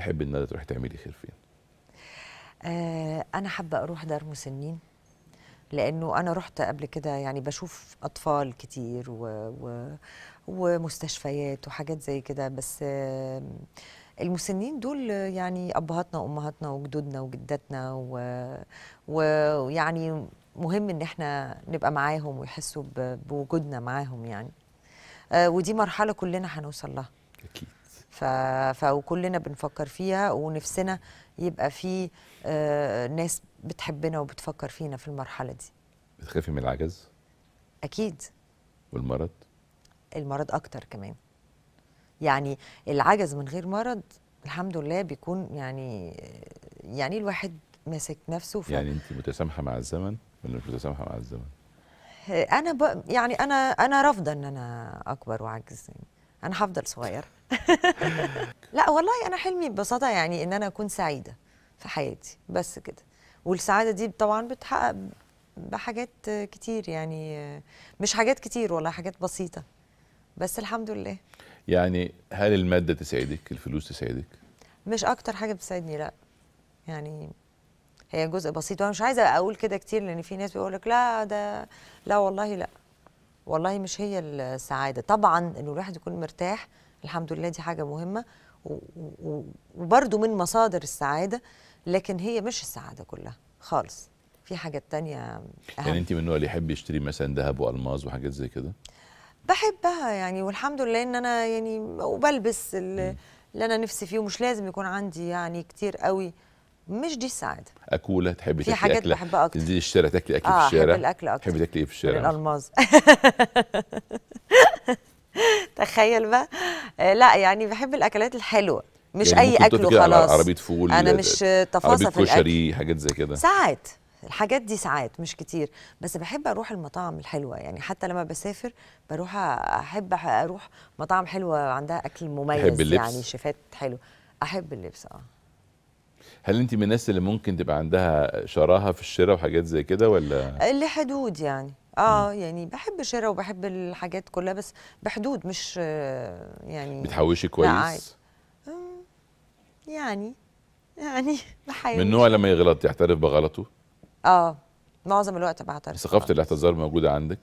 تحب ان تروحي تعملي خير فين آه انا حابه اروح دار مسنين لانه انا رحت قبل كده يعني بشوف اطفال كتير و... و... ومستشفيات وحاجات زي كده بس آه المسنين دول يعني ابهاتنا وامهاتنا وجدودنا وجداتنا ويعني و... يعني مهم ان احنا نبقى معاهم ويحسوا ب... بوجودنا معاهم يعني آه ودي مرحله كلنا هنوصل لها اكيد ف... فكلنا بنفكر فيها ونفسنا يبقى في آه، ناس بتحبنا وبتفكر فينا في المرحله دي بتخافي من العجز اكيد والمرض المرض اكتر كمان يعني العجز من غير مرض الحمد لله بيكون يعني يعني الواحد ماسك نفسه ف... يعني انت متسامحه مع الزمن ولا مش متسامحه مع الزمن آه، انا ب... يعني انا انا رافضه ان انا اكبر وعجز يعني انا هفضل صغيره لا والله انا حلمي ببساطه يعني ان انا اكون سعيده في حياتي بس كده والسعاده دي طبعا بتحقق بحاجات كتير يعني مش حاجات كتير والله حاجات بسيطه بس الحمد لله يعني هل الماده تسعدك الفلوس تسعدك مش اكتر حاجه بتسعدني لا يعني هي جزء بسيط وانا مش عايزه اقول كده كتير لان في ناس بيقول لك لا ده لا والله لا والله مش هي السعاده طبعا ان الواحد يكون مرتاح الحمد لله دي حاجه مهمه وبرده من مصادر السعاده لكن هي مش السعاده كلها خالص في حاجات تانية أهم. يعني انت من النوع اللي يحب يشتري مثلا ذهب والماظ وحاجات زي كده بحبها يعني والحمد لله ان انا يعني وبلبس اللي, انا نفسي فيه ومش لازم يكون عندي يعني كتير قوي مش دي السعاده اكوله تحبي تاكلي في حاجات أكلة. بحبها اكتر تنزلي الشارع تاكلي اكل آه في الشارع احب الاكل اكتر تحبي تاكلي ايه في الشارع الالماظ تخيل بقى آه، لا يعني بحب الاكلات الحلوه مش يعني اي اكل وخلاص عربيه فول انا مش آه، تفاصيل في كشري حاجات زي كده ساعات الحاجات دي ساعات مش كتير بس بحب اروح المطاعم الحلوه يعني حتى لما بسافر بروح احب اروح مطاعم حلوه عندها اكل مميز أحب اللبس. يعني شيفات حلو احب اللبس اه هل انت من الناس اللي ممكن تبقى عندها شراهه في الشراء وحاجات زي كده ولا لحدود يعني اه يعني بحب الشراء وبحب الحاجات كلها بس بحدود مش آه، يعني بتحوشي كويس؟ يعني يعني بحاول من نوع لما يغلط يعترف بغلطه؟ اه معظم الوقت بعترف ثقافة الاعتذار موجودة عندك؟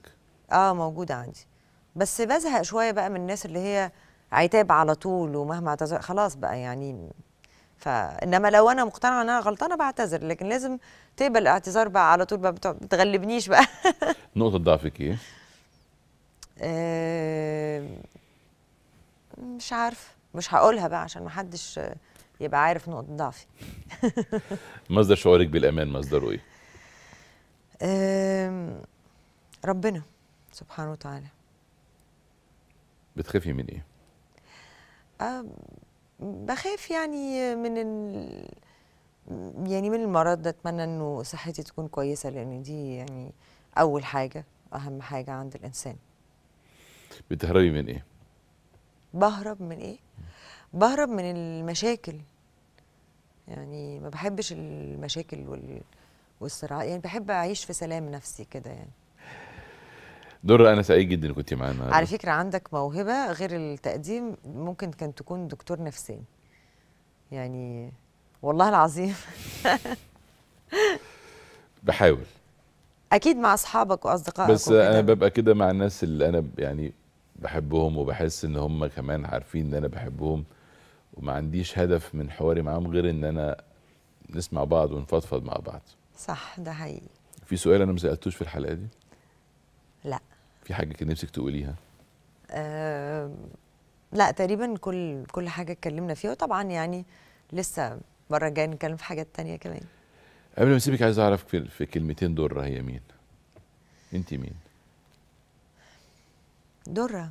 اه موجودة عندي بس بزهق شوية بقى من الناس اللي هي عتاب على طول ومهما اعتذر خلاص بقى يعني فانما لو انا مقتنعه ان انا غلطانه بعتذر لكن لازم تقبل الاعتذار بقى على طول ما بتغلبنيش بقى نقطه ضعفك ايه؟ مش عارف مش هقولها بقى عشان ما حدش يبقى عارف نقطه ضعفي مصدر شعورك بالامان مصدره ايه؟ ربنا سبحانه وتعالى بتخافي من ايه؟ بخاف يعني من ال... يعني من المرض اتمنى انه صحتي تكون كويسه لان دي يعني اول حاجه اهم حاجه عند الانسان بتهربي من ايه بهرب من ايه بهرب من المشاكل يعني ما بحبش المشاكل وال... والصراع يعني بحب اعيش في سلام نفسي كده يعني دور انا سعيد جدا كنت معانا على فكره عندك موهبه غير التقديم ممكن كان تكون دكتور نفساني يعني والله العظيم بحاول اكيد مع اصحابك واصدقائك بس وكدا. انا ببقى كده مع الناس اللي انا يعني بحبهم وبحس ان هم كمان عارفين ان انا بحبهم وما عنديش هدف من حواري معاهم غير ان انا نسمع بعض ونفضفض مع بعض صح ده حقيقي في سؤال انا ما سالتوش في الحلقه دي لا في حاجه كان نفسك تقوليها أه لا تقريبا كل كل حاجه اتكلمنا فيها وطبعا يعني لسه المره الجايه نتكلم في حاجات تانية كمان قبل ما اسيبك عايز اعرف في, في كلمتين دره هي مين انت مين دره